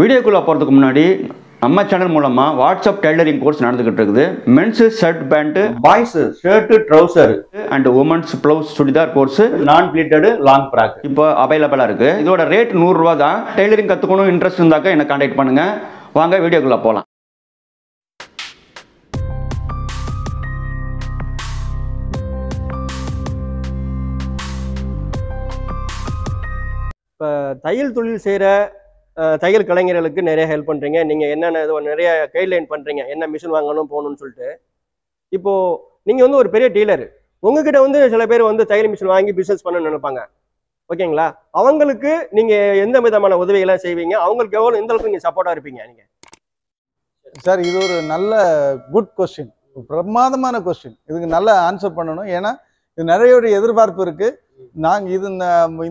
வீடியோக்குள்ளே போகிறதுக்கு முன்னாடி நம்ம சேனல் மூலமாக வாட்ஸ்அப் டெய்லரிங் கோர்ஸ் நடந்துகிட்டு இருக்குது men's shirt pant boys shirt trouser and women's blouse churidar course non pleated long frock இப்போ அவைலபிளாக இருக்குது இதோட ரேட் நூறுரூவா தான் டெய்லரிங் கற்றுக்கணும் இன்ட்ரெஸ்ட் இருந்தாக்க என்னை கான்டெக்ட் பண்ணுங்கள் வாங்க வீடியோக்குள்ளே போகலாம் இப்போ தையல் தொழில் செய்கிற தையல் கலைஞர்களுக்கு நிறைய ஹெல்ப் பண்ணுறீங்க நீங்கள் என்னென்ன இது நிறைய கைட்லைன் பண்ணுறீங்க என்ன மிஷின் வாங்கணும் போகணும்னு சொல்லிட்டு இப்போது நீங்கள் வந்து ஒரு பெரிய டீலர் உங்ககிட்ட வந்து சில பேர் வந்து தையல் மிஷின் வாங்கி பிஸ்னஸ் பண்ணணும்னு நினைப்பாங்க ஓகேங்களா அவங்களுக்கு நீங்கள் எந்த விதமான உதவிகளை செய்வீங்க அவங்களுக்கு எவ்வளோ எந்த அளவுக்கு நீங்கள் சப்போர்ட்டாக இருப்பீங்க நீங்கள் சார் இது ஒரு நல்ல குட் கொஸ்டின் பிரமாதமான கொஸ்டின் இதுக்கு நல்லா ஆன்சர் பண்ணணும் ஏன்னா நிறைய ஒரு எதிர்பார்ப்பு இருக்கு நாங்க இது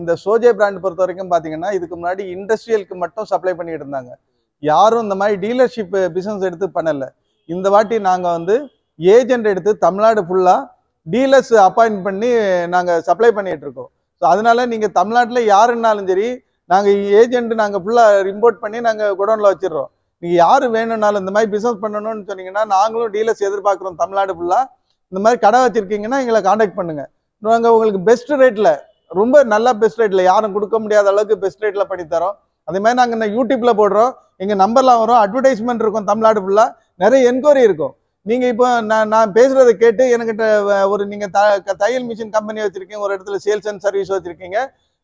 இந்த சோஜே பிராண்ட் பொறுத்த வரைக்கும் பாத்தீங்கன்னா இதுக்கு முன்னாடி இண்டஸ்ட்ரியலுக்கு மட்டும் சப்ளை பண்ணிட்டு இருந்தாங்க யாரும் இந்த மாதிரி டீலர்ஷிப் பிசினஸ் எடுத்து பண்ணல இந்த வாட்டி நாங்க வந்து ஏஜென்ட் எடுத்து தமிழ்நாடு ஃபுல்லா டீலர்ஸ் அப்பாயிண்ட் பண்ணி நாங்க சப்ளை பண்ணிட்டு இருக்கோம் ஸோ அதனால நீங்க தமிழ்நாட்டுல யாருன்னாலும் சரி நாங்க ஏஜென்ட் நாங்க ஃபுல்லா இம்போர்ட் பண்ணி நாங்க குடோன்ல வச்சிடறோம் நீங்க யாரு வேணும்னாலும் இந்த மாதிரி பிசினஸ் பண்ணணும்னு சொன்னீங்கன்னா நாங்களும் டீலர்ஸ் எதிர்பார்க்கிறோம் தமிழ்நாடு ஃபுல்லா இந்த மாதிரி கடை வச்சிருக்கீங்கன்னா எங்களை காண்டாக்ட் பண்ணுங்க நாங்கள் உங்களுக்கு பெஸ்ட் ரேட்டில் ரொம்ப நல்லா பெஸ்ட் ரேட்டில் யாரும் கொடுக்க முடியாத அளவுக்கு பெஸ்ட் ரேட்டில் பண்ணித்தரோம் அதே மாதிரி நாங்கள் இந்த யூடியூப்பில் போடுறோம் எங்கள் நம்பர்லாம் வரும் அட்வர்டைஸ்மெண்ட் இருக்கும் தமிழ்நாடு ஃபுல்லாக நிறைய என்கொயரி இருக்கும் நீங்கள் இப்போ நான் நான் பேசுகிறத கேட்டு என்கிட்ட ஒரு நீங்கள் த தையல் மிஷின் கம்பெனி வச்சுருக்கீங்க ஒரு இடத்துல சேல்ஸ் அண்ட் சர்வீஸ் வச்சுருக்கீங்க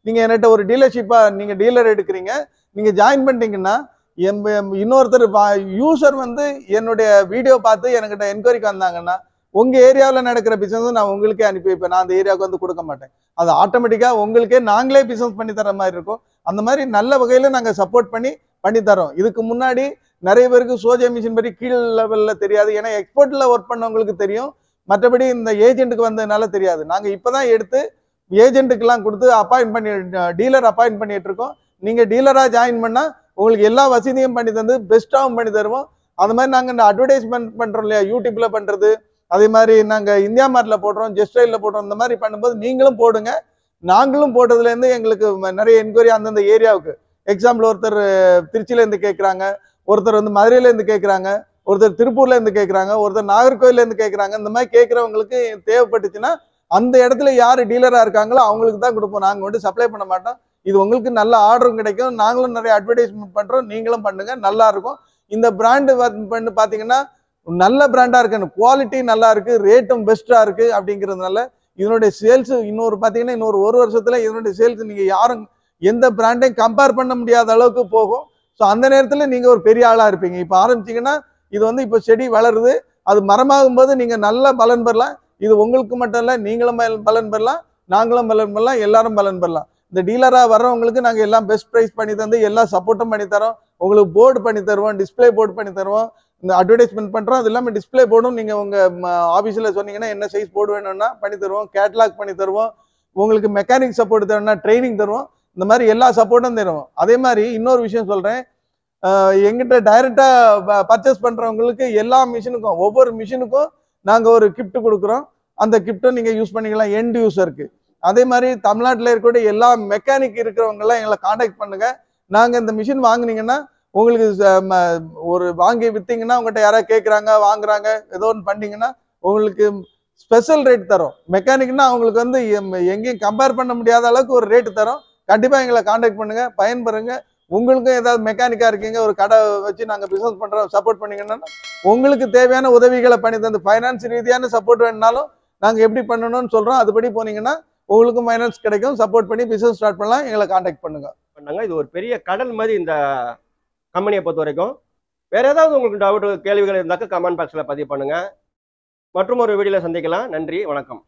நீங்கள் என்கிட்ட ஒரு டீலர்ஷிப்பாக நீங்கள் டீலர் எடுக்கிறீங்க நீங்கள் ஜாயின் பண்ணிட்டீங்கன்னா என் இன்னொருத்தர் யூசர் வந்து என்னுடைய வீடியோ பார்த்து என்கிட்ட என்கொயரிக்கு வந்தாங்கன்னா உங்க ஏரியாவில் நடக்கிற பிஸ்னஸும் நான் உங்களுக்கே அனுப்பி வைப்பேன் நான் அந்த ஏரியாவுக்கு வந்து கொடுக்க மாட்டேன் அது ஆட்டோமேட்டிக்காக உங்களுக்கே நாங்களே பிசினஸ் பண்ணி தர மாதிரி இருக்கும் அந்த மாதிரி நல்ல வகையில் நாங்கள் சப்போர்ட் பண்ணி பண்ணி தரோம் இதுக்கு முன்னாடி நிறைய பேருக்கு சோஜா மிஷின் பற்றி கீழ் லெவலில் தெரியாது ஏன்னா எக்ஸ்போர்ட்டில் ஒர்க் பண்ணவங்களுக்கு தெரியும் மற்றபடி இந்த ஏஜென்ட்டுக்கு வந்ததுனால தெரியாது நாங்கள் இப்போ தான் எடுத்து ஏஜென்ட்டுக்கெல்லாம் கொடுத்து அப்பாயின் பண்ணி டீலர் அப்பாயின்ட் பண்ணிட்டு இருக்கோம் நீங்கள் டீலராக ஜாயின் பண்ணால் உங்களுக்கு எல்லா வசதியும் பண்ணி தந்து பெஸ்ட்டாகவும் பண்ணி தருவோம் அந்த மாதிரி நாங்கள் இந்த அட்வர்டைஸ்மெண்ட் பண்ணுறோம் இல்லையா யூடியூப்பில் பண்ணுறது அதே மாதிரி நாங்கள் இந்தியா மார்ட்டில் போடுறோம் ஜெஸ்ட்ரைலில் போடுறோம் இந்த மாதிரி பண்ணும்போது நீங்களும் போடுங்க நாங்களும் போட்டதுலேருந்து எங்களுக்கு நிறைய என்கொயரி அந்தந்த ஏரியாவுக்கு எக்ஸாம்பிள் ஒருத்தர் திருச்சியிலேருந்து கேட்குறாங்க ஒருத்தர் வந்து மதுரையிலேருந்து கேட்குறாங்க ஒருத்தர் திருப்பூர்லேருந்து கேட்குறாங்க ஒருத்தர் நாகர்கோவில்லேருந்து கேட்குறாங்க இந்த மாதிரி கேட்குறவங்களுக்கு தேவைப்பட்டுச்சுன்னா அந்த இடத்துல யார் டீலராக இருக்காங்களோ அவங்களுக்கு தான் கொடுப்போம் நாங்கள் வந்து சப்ளை பண்ண மாட்டோம் இது உங்களுக்கு நல்ல ஆர்டரும் கிடைக்கும் நாங்களும் நிறைய அட்வர்டைஸ்மெண்ட் பண்ணுறோம் நீங்களும் பண்ணுங்கள் நல்லாயிருக்கும் இந்த பிராண்டு பண்ணு பார்த்தீங்கன்னா நல்ல பிராண்டா இருக்கு குவாலிட்டி நல்லா இருக்கு ரேட்டும் பெஸ்ட்டாக இருக்கு அப்படிங்கிறதுனால இதனுடைய சேல்ஸ் இன்னொரு பார்த்தீங்கன்னா இன்னொரு ஒரு வருஷத்துல இதனுடைய சேல்ஸ் நீங்கள் யாரும் எந்த பிராண்டையும் கம்பேர் பண்ண முடியாத அளவுக்கு போகும் ஸோ அந்த நேரத்தில் நீங்கள் ஒரு பெரிய ஆளாக இருப்பீங்க இப்போ ஆரம்பிச்சீங்கன்னா இது வந்து இப்போ செடி வளருது அது மரமாகும் போது நீங்கள் நல்ல பலன் பெறலாம் இது உங்களுக்கு மட்டும் இல்லை நீங்களும் பலன் பெறலாம் நாங்களும் பலன் பெறலாம் எல்லாரும் பலன் பெறலாம் இந்த டீலராக வர்றவங்களுக்கு நாங்கள் எல்லாம் பெஸ்ட் ப்ரைஸ் பண்ணி தந்து எல்லா சப்போர்ட்டும் பண்ணி தரோம் உங்களுக்கு போர்டு பண்ணி தருவோம் டிஸ்பிளே போர்டு பண்ணி தருவோம் இந்த அட்வர்டைஸ்மெண்ட் பண்ணுறோம் அது இல்லாமல் டிஸ்பிளே போர்டும் நீங்கள் உங்கள் ஆஃபீஸில் சொன்னீங்கன்னா என்ன சைஸ் போர்டு வேணும்னா பண்ணி தருவோம் கேட்லாக் பண்ணி தருவோம் உங்களுக்கு மெக்கானிக் சப்போர்ட் தரணும்னா ட்ரைனிங் தருவோம் இந்த மாதிரி எல்லா சப்போர்ட்டும் தருவோம் அதே மாதிரி இன்னொரு விஷயம் சொல்கிறேன் எங்கிட்ட டைரெக்டாக பர்ச்சேஸ் பண்ணுறவங்களுக்கு எல்லா மிஷினுக்கும் ஒவ்வொரு மிஷினுக்கும் நாங்கள் ஒரு கிஃப்ட் கொடுக்குறோம் அந்த கிஃப்ட்டும் நீங்கள் யூஸ் பண்ணிக்கலாம் எண்ட் யூஸருக்கு அதே மாதிரி தமிழ்நாட்டில் இருக்கக்கூடிய எல்லா மெக்கானிக் இருக்கிறவங்கெல்லாம் எங்களை காண்டாக்ட் பண்ணுங்க நாங்கள் இந்த மிஷின் வாங்கினீங்கன்னா உங்களுக்கு ஒரு வாங்கி விற்றீங்கன்னா உங்கள்கிட்ட யாராவது கேட்குறாங்க வாங்குறாங்க ஏதோ ஒன்று பண்ணிங்கன்னா உங்களுக்கு ஸ்பெஷல் ரேட் தரும் மெக்கானிக்னா அவங்களுக்கு வந்து எங்கேயும் கம்பேர் பண்ண முடியாத அளவுக்கு ஒரு ரேட்டு தரும் கண்டிப்பாக எங்களை காண்டாக்ட் பண்ணுங்கள் பயன்பெறுங்க உங்களுக்கும் ஏதாவது மெக்கானிக்காக இருக்கீங்க ஒரு கடை வச்சு நாங்கள் பிஸ்னஸ் பண்ணுறோம் சப்போர்ட் பண்ணிங்கன்னா உங்களுக்கு தேவையான உதவிகளை பண்ணி தந்து ஃபைனான்ஸ் ரீதியான சப்போர்ட் வேணுனாலும் நாங்கள் எப்படி பண்ணணும்னு சொல்கிறோம் அதுபடி போனீங்கன்னா உங்களுக்கும் ஃபைனான்ஸ் கிடைக்கும் சப்போர்ட் பண்ணி பிசினஸ் ஸ்டார்ட் பண்ணலாம் எங்களை காண்டாக்ட் பண்ணுங்க பண்ணாங்க இது ஒரு பெரிய கடல் மாதிரி இந்த கம்பெனியை பொறுத்த வரைக்கும் வேற ஏதாவது உங்களுக்கு டவுட் கேள்விகள் இருந்தாக்க கமெண்ட் பாக்ஸில் பதிவு பண்ணுங்க மற்றும் ஒரு வீடியோவில் சந்திக்கலாம் நன்றி வணக்கம்